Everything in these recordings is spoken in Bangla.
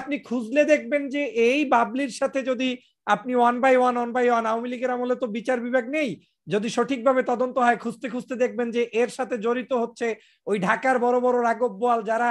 আপনি খুঁজলে দেখবেন যে এই বাবলির সাথে যদি আপনি one by one one by one আওয়ামী লীগের আমলে তো বিচার বিভাগ নেই যদি সঠিকভাবে তদন্ত হয় খুঁজতে খুঁজতে দেখবেন যে এর সাথে জড়িত হচ্ছে ওই ঢাকার বড় বড় রাঘব বোয়াল যারা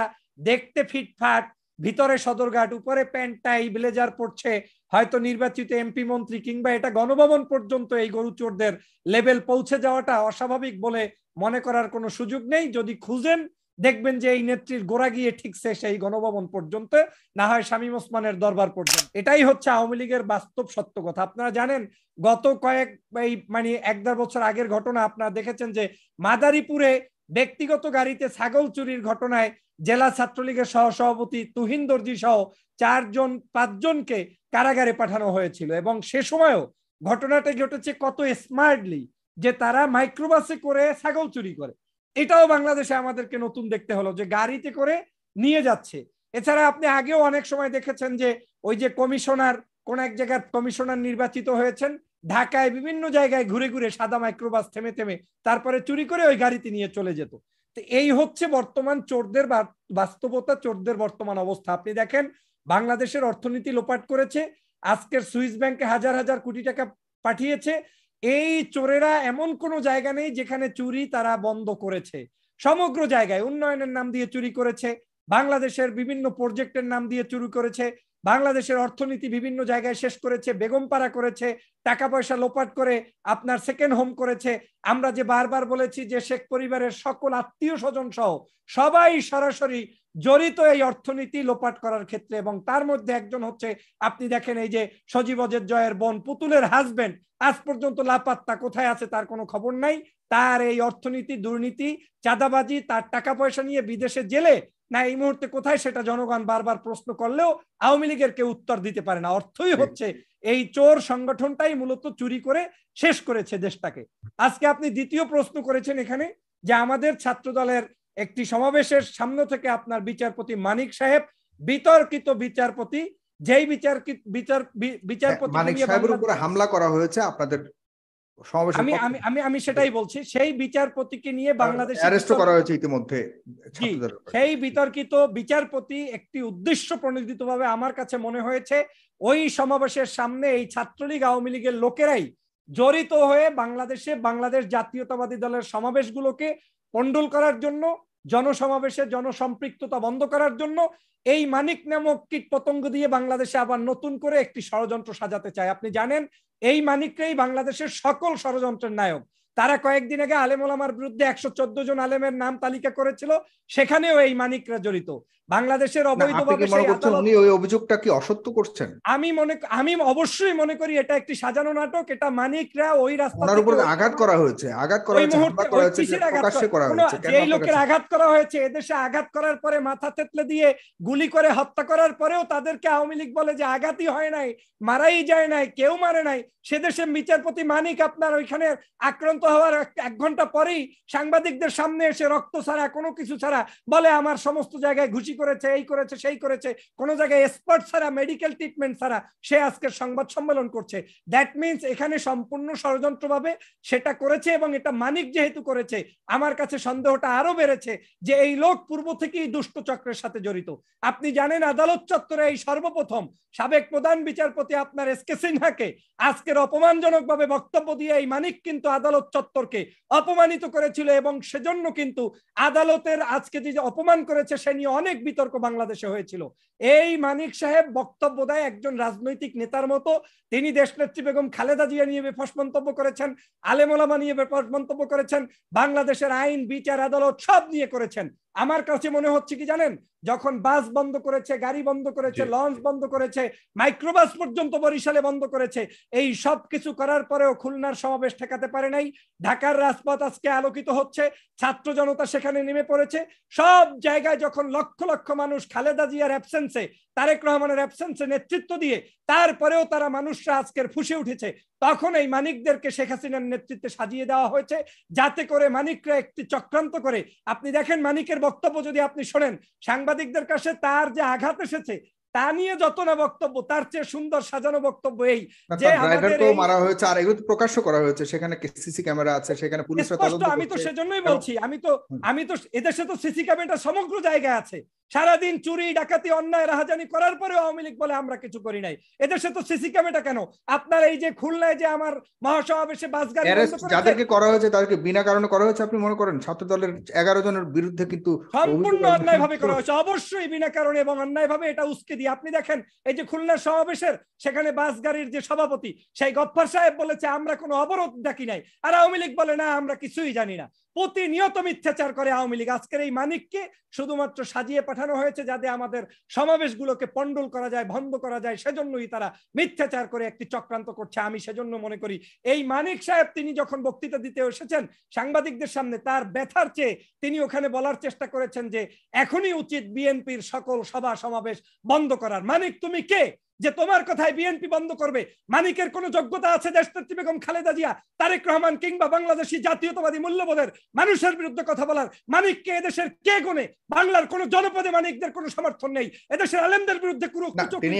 দেখতে ফিটফাট ভিতরে সদরঘাট উপরে প্যান্ট টাই ব্লেজার পড়ছে হয়তো নির্বাচিত এমপি মন্ত্রী কিংবা এটা গণভবন পর্যন্ত এই গরু চোরদের লেভেল পৌঁছে যাওয়াটা অস্বাভাবিক বলে মনে করার কোনো সুযোগ নেই যদি খুঁজেন দেখবেন যে এই নেত্রীর গোড়া গিয়ে ঠিকছে সেই গণভবন পর্যন্ত না হয় শামীম ওসমানের দরবার পর্যন্ত এটাই হচ্ছে আওয়ামী লীগের বাস্তব সত্য কথা আপনারা জানেন গত কয়েক এই মানে এক দেড় বছর আগের ঘটনা আপনারা দেখেছেন যে মাদারীপুরে ব্যক্তিগত গাড়িতে ছাগল চুরির ঘটনায় জেলা ছাত্রলীগের সহসভাপতি তুহিন দর্জি সহ চারজন পাঁচজনকে কারাগারে পাঠানো হয়েছিল এবং সে সময়ও ঘটনাটা ঘটেছে কত স্মার্টলি যে তারা মাইক্রোবাসে করে ছাগল চুরি করে এটাও বাংলাদেশে আমাদেরকে নতুন দেখতে হলো যে গাড়িতে করে নিয়ে যাচ্ছে এছাড়া আপনি আগেও অনেক সময় দেখেছেন যে ওই যে কমিশনার কোন এক জায়গার কমিশনার নির্বাচিত হয়েছেন ঢাকায় বিভিন্ন জায়গায় ঘুরে ঘুরে সাদা মাইক্রোবাস থেমে থেমে তারপরে চুরি করে ওই গাড়িতে নিয়ে চলে যেত তো এই হচ্ছে বর্তমান চোরদের বাস্তবতা চোরদের বর্তমান অবস্থা আপনি দেখেন বাংলাদেশের অর্থনীতি লোপাট করেছে আজকের সুইস ব্যাংকে হাজার হাজার কোটি টাকা পাঠিয়েছে এই চোরেরা এমন কোনো জায়গা নেই যেখানে চুরি তারা বন্ধ করেছে সমগ্র জায়গায় উন্নয়নের নাম দিয়ে চুরি করেছে বাংলাদেশের বিভিন্ন প্রজেক্টের নাম দিয়ে চুরি করেছে বাংলাদেশের অর্থনীতি বিভিন্ন জায়গায় শেষ করেছে বেগমপাড়া করেছে টাকা পয়সা লোপাট করে আপনার সেকেন্ড হোম করেছে আমরা যে বারবার বলেছি যে শেখ পরিবারের সকল আত্মীয় স্বজন সহ সবাই সরাসরি জড়িত এই অর্থনীতি লোপাট করার ক্ষেত্রে এবং তার মধ্যে একজন হচ্ছে আপনি দেখেন এই যে সজীব অজের জয়ের বোন পুতুলের হাজবেন্ড আজ পর্যন্ত লাপাত্তা কোথায় আছে তার কোনো খবর নাই তার এই অর্থনীতি দুর্নীতি চাঁদাবাজি তার টাকা পয়সা নিয়ে বিদেশে জেলে না এই মুহূর্তে কোথায় সেটা জনগণ বারবার প্রশ্ন করলেও আওয়ামী লীগের কেউ উত্তর দিতে পারে না অর্থই হচ্ছে এই চোর সংগঠনটাই মূলত চুরি করে শেষ করেছে দেশটাকে আজকে আপনি দ্বিতীয় প্রশ্ন করেছেন এখানে যে আমাদের ছাত্র দলের একটি সমাবেশের সামনে থেকে আপনার বিচারপতি মানিক সাহেব বিতর্কিত বিচারপতি যেই বিচার বিচার হ্যাঁ, বিচারপতি মানিক সাহেবের উপরে হামলা করা হয়েছে আপনাদের আমি আমি আমি আমি সেটাই হ্যাঁ। বলছি সেই বিচারপতিকে নিয়ে বাংলাদেশ অ্যারেস্ট করা হয়েছে ইতিমধ্যে সেই বিতর্কিত বিচারপতি একটি উদ্দেশ্য প্রণোদিতভাবে আমার কাছে মনে হয়েছে ওই সমাবেশের সামনে এই ছাত্রলীগ আওয়ামী লীগের লোকেরাই জড়িত হয়ে বাংলাদেশে বাংলাদেশ জাতীয়তাবাদী দলের সমাবেশগুলোকে পণ্ডুল করার জন্য জনসমাবেশে জনসম্পৃক্ততা বন্ধ করার জন্য এই মানিক নামক কীট পতঙ্গ দিয়ে বাংলাদেশে আবার নতুন করে একটি ষড়যন্ত্র সাজাতে চায় আপনি জানেন এই মানিকরাই বাংলাদেশের সকল ষড়যন্ত্রের নায়ক তারা কয়েকদিন আগে আলেম ওলামার বিরুদ্ধে একশো চোদ্দ জন আলেমের নাম তালিকা করেছিল সেখানেও এই মানিকরা জড়িত বাংলাদেশের অবৈধভাবে অভিযোগটা কি অসত্য করছেন আমি মনে আমি অবশ্যই মনে করি এটা একটি সাজানো নাটক এটা মানিকরা ওই রাস্তা উপর আঘাত করা হয়েছে আঘাত করা হয়েছে এই লোকের আঘাত করা হয়েছে এদেশে আঘাত করার পরে মাথা থেতলে দিয়ে গুলি করে হত্যা করার পরেও তাদেরকে আওয়ামী লীগ বলে যে আঘাতই হয় নাই মারাই যায় নাই কেউ মারে নাই সেদেশে বিচারপতি মানিক আপনার ওইখানে আক্রান্ত চূড়ান্ত হওয়ার এক ঘন্টা পরেই সাংবাদিকদের সামনে এসে রক্ত ছাড়া কোনো কিছু ছাড়া বলে আমার সমস্ত জায়গায় ঘুষি করেছে এই করেছে সেই করেছে কোনো জায়গায় এক্সপার্ট ছাড়া মেডিকেল ট্রিটমেন্ট ছাড়া সে আজকে সংবাদ সম্মেলন করছে দ্যাট মিনস এখানে সম্পূর্ণ ষড়যন্ত্রভাবে সেটা করেছে এবং এটা মানিক যেহেতু করেছে আমার কাছে সন্দেহটা আরো বেড়েছে যে এই লোক পূর্ব থেকেই দুষ্ট চক্রের সাথে জড়িত আপনি জানেন আদালত চত্বরে এই সর্বপ্রথম সাবেক প্রধান বিচারপতি আপনার এস কে সিনহাকে আজকের অপমানজনকভাবে বক্তব্য দিয়ে এই মানিক কিন্তু আদালত চত্বরকে অপমানিত করেছিল এবং সেজন্য কিন্তু আদালতের আজকে যে অপমান করেছে সে নিয়ে অনেক বিতর্ক বাংলাদেশে হয়েছিল এই মানিক সাহেব বক্তব্য দেয় একজন রাজনৈতিক নেতার মতো তিনি দেশ নেত্রী বেগম খালেদা জিয়া নিয়ে বেফস মন্তব্য করেছেন আলেমোলামা নিয়ে বেফস মন্তব্য করেছেন বাংলাদেশের আইন বিচার আদালত সব নিয়ে করেছেন আমার কাছে মনে হচ্ছে কি জানেন যখন বাস বন্ধ করেছে গাড়ি বন্ধ করেছে লঞ্চ বন্ধ করেছে মাইক্রোবাস পর্যন্ত বরিশালে বন্ধ করেছে এই সব কিছু করার পরেও খুলনার সমাবেশ ঠেকাতে পারে নাই ঢাকার রাজপথ আজকে আলোকিত হচ্ছে ছাত্র জনতা সেখানে নেমে পড়েছে সব জায়গায় যখন লক্ষ লক্ষ মানুষ খালেদা জিয়ার অ্যাবসেন্সে তারেক রহমানের অ্যাবসেন্সে নেতৃত্ব দিয়ে তারপরেও তারা মানুষরা আজকের ফুসে উঠেছে তখন এই মানিকদেরকে শেখ হাসিনার নেতৃত্বে সাজিয়ে দেওয়া হয়েছে যাতে করে মানিকরা একটি চক্রান্ত করে আপনি দেখেন মানিকের বক্তব্য যদি আপনি শোনেন সাংবাদিকদের কাছে তার যে আঘাত এসেছে তা নিয়ে যত না বক্তব্য তার চেয়ে সুন্দর সাজানো বক্তব্য এই যে আমাদের মারা হয়েছে আর এগুলো করা হয়েছে সেখানে সিসি ক্যামেরা আছে সেখানে পুলিশ আমি তো সেজন্যই বলছি আমি তো আমি তো এদেশে তো সিসি ক্যামেরা সমগ্র জায়গায় আছে সারাদিন চুরি ডাকাতি অন্যায় রাহাজানি করার পরে আওয়ামী লীগ বলে আমরা কিছু করি নাই এদেশে তো সিসি ক্যামেরা কেন আপনার এই যে খুলনায় যে আমার মহাসমাবেশে বাস গাড়ি যাদেরকে করা হয়েছে তাদেরকে বিনা কারণে করা হয়েছে আপনি মনে করেন ছাত্র দলের এগারো জনের বিরুদ্ধে কিন্তু সম্পূর্ণ অন্যায় ভাবে করা হয়েছে অবশ্যই বিনা কারণে এবং অন্যায় ভাবে এটা উস্কে যদি আপনি দেখেন এই যে খুলনার সমাবেশের সেখানে বাস গাড়ির যে সভাপতি সেই গপ্পার সাহেব বলেছে আমরা কোনো অবরোধ দেখি নাই আর আওয়ামী লীগ বলে না আমরা কিছুই জানি না প্রতিনিয়ত মিথ্যাচার করে আওয়ামী লীগ আজকের এই মানিককে শুধুমাত্র সাজিয়ে পাঠানো হয়েছে যাতে আমাদের সমাবেশগুলোকে পণ্ডল করা যায় বন্ধ করা যায় সেজন্যই তারা মিথ্যাচার করে একটি চক্রান্ত করছে আমি সেজন্য মনে করি এই মানিক সাহেব তিনি যখন বক্তৃতা দিতে এসেছেন সাংবাদিকদের সামনে তার ব্যথার চেয়ে তিনি ওখানে বলার চেষ্টা করেছেন যে এখনই উচিত বিএনপির সকল সভা সমাবেশ বন্ধ করার মানিক তুমি কে যে তোমার কথায় বিএনপি বন্ধ করবে মানিকের কোন যোগ্যতা আছে দেশনেত্রী বেগম খালেদা জিয়া তারেক রহমান কিংবা বাংলাদেশি জাতীয়তাবাদী মূল্যবোধের মানুষের বিরুদ্ধে কথা বলার মানিককে এদেশের কে গুণে বাংলার কোন জনপদে মানিকদের কোনো সমর্থন নেই এদেশের আলেমদের বিরুদ্ধে উনি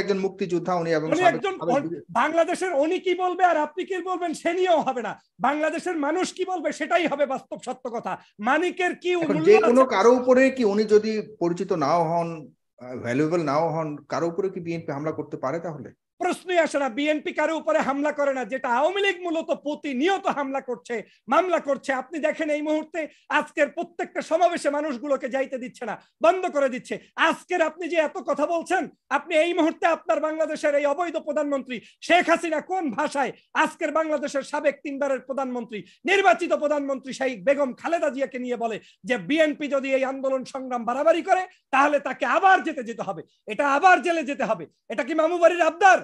একজন মুক্তিযোদ্ধা উনি একজন বাংলাদেশের উনি কি বলবে আর আপনি কি বলবেন সে নিয়েও হবে না বাংলাদেশের মানুষ কি বলবে সেটাই হবে বাস্তব সত্য কথা মানিকের কি কোনো কারো উপরে কি উনি যদি পরিচিত না নাও হন ভ্যালুয়েবল নাও হন কারো উপরে কি বিএনপি হামলা করতে পারে তাহলে প্রশ্নই আসে না বিএনপি কারো উপরে হামলা করে না যেটা আওয়ামী লীগ মূলত প্রতিনিয়ত হামলা করছে মামলা করছে আপনি দেখেন এই মুহূর্তে আজকের প্রত্যেকটা সমাবেশে মানুষগুলোকে যাইতে দিচ্ছে না বন্ধ করে দিচ্ছে আজকের আপনি যে এত কথা বলছেন আপনি এই মুহূর্তে আপনার বাংলাদেশের এই অবৈধ প্রধানমন্ত্রী শেখ হাসিনা কোন ভাষায় আজকের বাংলাদেশের সাবেক তিনবারের প্রধানমন্ত্রী নির্বাচিত প্রধানমন্ত্রী শাহিক বেগম খালেদা জিয়াকে নিয়ে বলে যে বিএনপি যদি এই আন্দোলন সংগ্রাম বাড়াবাড়ি করে তাহলে তাকে আবার যেতে যেতে হবে এটা আবার জেলে যেতে হবে এটা কি মামুবাড়ির আবদার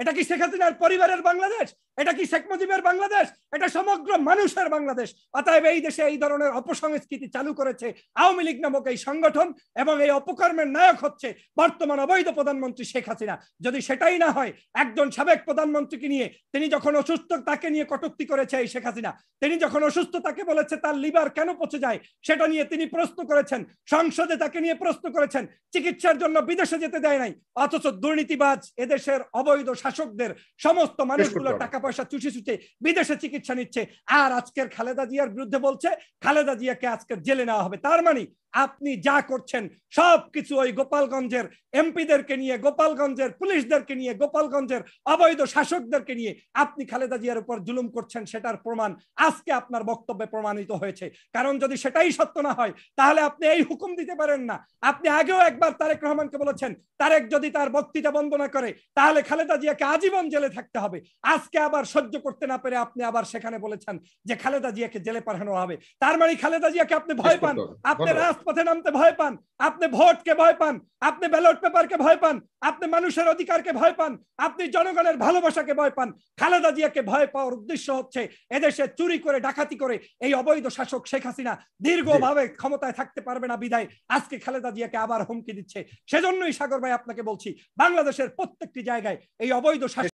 এটা কি শেখ হাসিনার পরিবারের বাংলাদেশ এটা কি শেখ মুজিবের বাংলাদেশ এটা সমগ্র মানুষের বাংলাদেশ অতএব এই দেশে এই ধরনের অপসংস্কৃতি চালু করেছে আওয়ামী লীগ নামক এই সংগঠন এবং এই অপকর্মের নায়ক হচ্ছে বর্তমান অবৈধ প্রধানমন্ত্রী শেখ হাসিনা যদি সেটাই না হয় একজন সাবেক প্রধানমন্ত্রীকে নিয়ে তিনি যখন অসুস্থ তাকে নিয়ে কটুক্তি করেছে এই শেখ হাসিনা তিনি যখন অসুস্থ তাকে বলেছে তার লিভার কেন পচে যায় সেটা নিয়ে তিনি প্রশ্ন করেছেন সংসদে তাকে নিয়ে প্রশ্ন করেছেন চিকিৎসার জন্য বিদেশে যেতে দেয় নাই অথচ দুর্নীতিবাজ এদেশের অবৈধ শাসন শাসকদের সমস্ত মানুষগুলো টাকা পয়সা চুষে চুষে বিদেশে চিকিৎসা নিচ্ছে আর আজকের খালেদা জিয়ার বিরুদ্ধে বলছে খালেদা জিয়াকে আজকে জেলে নেওয়া হবে তার মানে আপনি যা করছেন সব কিছু ওই গোপালগঞ্জের এমপিদেরকে নিয়ে গোপালগঞ্জের পুলিশদেরকে নিয়ে গোপালগঞ্জের অবৈধ শাসকদেরকে নিয়ে আপনি খালেদা জিয়ার উপর জুলুম করছেন সেটার প্রমাণ আজকে আপনার বক্তব্যে প্রমাণিত হয়েছে কারণ যদি সেটাই সত্য না হয় তাহলে আপনি এই হুকুম দিতে পারেন না আপনি আগেও একবার তারেক রহমানকে বলেছেন তারেক যদি তার বক্তৃতা বন্ধ না করে তাহলে খালেদা জিয়াকে আজীবন জেলে থাকতে হবে আজকে আবার সহ্য করতে না পেরে আপনি আবার সেখানে বলেছেন যে খালেদা জিয়াকে জেলে পাঠানো হবে তার মানে খালেদা জিয়াকে আপনি ভয় পান আপনার রাজ রাজপথে নামতে ভয় পান আপনি ভোটকে ভয় পান আপনি ব্যালট পেপারকে ভয় পান আপনি মানুষের অধিকারকে ভয় পান আপনি জনগণের ভালোবাসাকে ভয় পান খালেদা জিয়াকে ভয় পাওয়ার উদ্দেশ্য হচ্ছে এদেশে চুরি করে ডাকাতি করে এই অবৈধ শাসক শেখ হাসিনা দীর্ঘভাবে ক্ষমতায় থাকতে পারবে না বিদায় আজকে খালেদা জিয়াকে আবার হুমকি দিচ্ছে সেজন্যই সাগর ভাই আপনাকে বলছি বাংলাদেশের প্রত্যেকটি জায়গায় এই অবৈধ শাসক